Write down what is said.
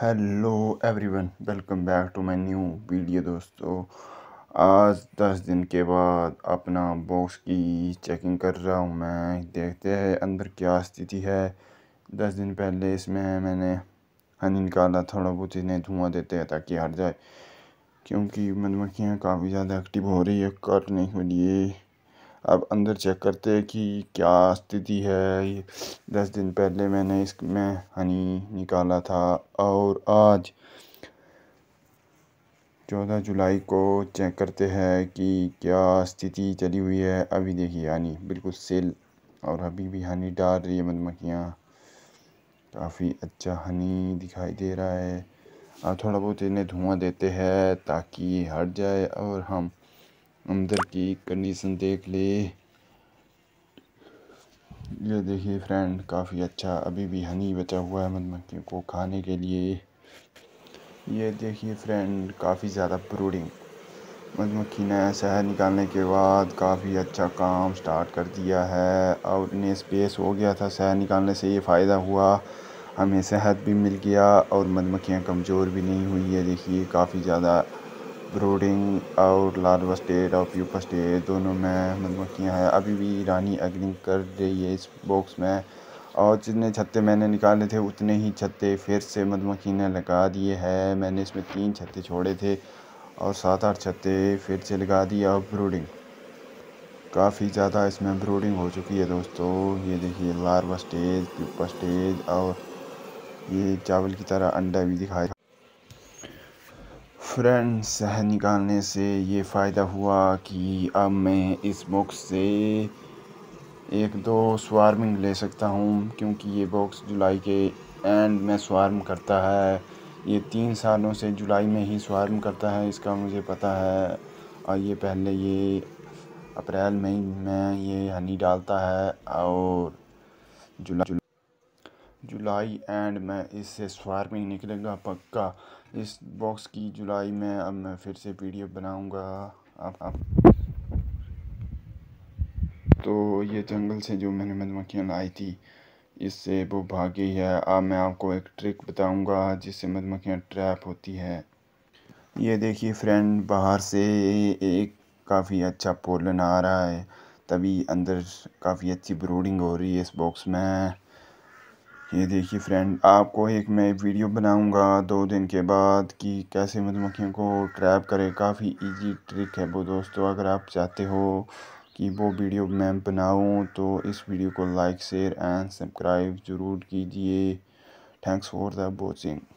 hello everyone welcome back to my new video दोस्तों आज दस दिन के बाद अपना बॉक्स की चेकिंग कर रहा हूँ मैं देखते हैं अंदर क्या स्थिति है दस दिन पहले इसमें मैंने हनी निकाला थोड़ा बहुत इन्हें धुआं देते हैं ताकि हट जाए क्योंकि मधुमक्खियाँ काफ़ी ज़्यादा एक्टिव हो रही है करने के लिए अब अंदर चेक करते हैं कि क्या स्थिति है दस दिन पहले मैंने इसमें हनी निकाला था और आज चौदह जुलाई को चेक करते हैं कि क्या स्थिति चली हुई है अभी देखिए यानी बिल्कुल सेल और अभी भी हनी डाल रही है मधुमक्खियाँ काफ़ी अच्छा हनी दिखाई दे रहा है और थोड़ा बहुत इन्हें धुआं देते हैं ताकि हट जाए और हम अंदर की कंडीशन देख ले ये देखिए फ्रेंड काफ़ी अच्छा अभी भी हनी बचा हुआ है मधुमक्खी को खाने के लिए ये देखिए फ्रेंड काफ़ी ज़्यादा ब्रूडिंग मधुमक्खी ने शहर निकालने के बाद काफ़ी अच्छा काम स्टार्ट कर दिया है और इन्हें स्पेस हो गया था शहर निकालने से ये फ़ायदा हुआ हमें सेहत भी मिल गया और मधुमक्खियाँ कमज़ोर भी नहीं हुई है देखिए काफ़ी ज़्यादा ब्रूडिंग और लार्वा स्टेज और प्यूपा स्टेज दोनों में मधुमक्खियाँ हैं अभी भी रानी अग्निंग कर रही है इस बॉक्स में और जितने छत्ते मैंने निकाले थे उतने ही छत्ते फिर से मधुमक्खी ने लगा दिए हैं मैंने इसमें तीन छत्ते छोड़े थे और सात आठ छत्ते फिर से लगा दिए और ब्रूडिंग काफ़ी ज़्यादा इसमें ब्रूडिंग हो चुकी है दोस्तों ये देखिए लार्वा स्टेज प्यूपा स्टेज और ये चावल की तरह अंडा भी दिखाई फ्रेंड शहर निकालने से ये फ़ायदा हुआ कि अब मैं इस बॉक्स से एक दो स्वार्मिंग ले सकता हूँ क्योंकि ये बॉक्स जुलाई के एंड में स्वार्म करता है ये तीन सालों से जुलाई में ही स्वार्म करता है इसका मुझे पता है और ये पहले ये अप्रैल मई में, में ये हनी डालता है और जुलाई जुलाई एंड में इससे स्वार्मिंग निकलेगा पक्का इस बॉक्स की जुलाई में अब मैं फिर से वीडियो बनाऊंगा अब अब तो ये जंगल से जो मैंने मधुमक्खियाँ लाई थी इससे वो भागी है अब मैं आपको एक ट्रिक बताऊंगा जिससे मधुमक्खियाँ ट्रैप होती है ये देखिए फ्रेंड बाहर से एक काफ़ी अच्छा पोलन आ रहा है तभी अंदर काफ़ी अच्छी ब्रूडिंग हो रही है इस बॉक्स में ये देखिए फ्रेंड आपको एक मैं वीडियो बनाऊंगा दो दिन के बाद कि कैसे मधुमक्खियों को ट्रैप करें काफ़ी इजी ट्रिक है वो दोस्तों अगर आप चाहते हो कि वो वीडियो मैं बनाऊं तो इस वीडियो को लाइक शेयर एंड सब्सक्राइब ज़रूर कीजिए थैंक्स फॉर द वॉचिंग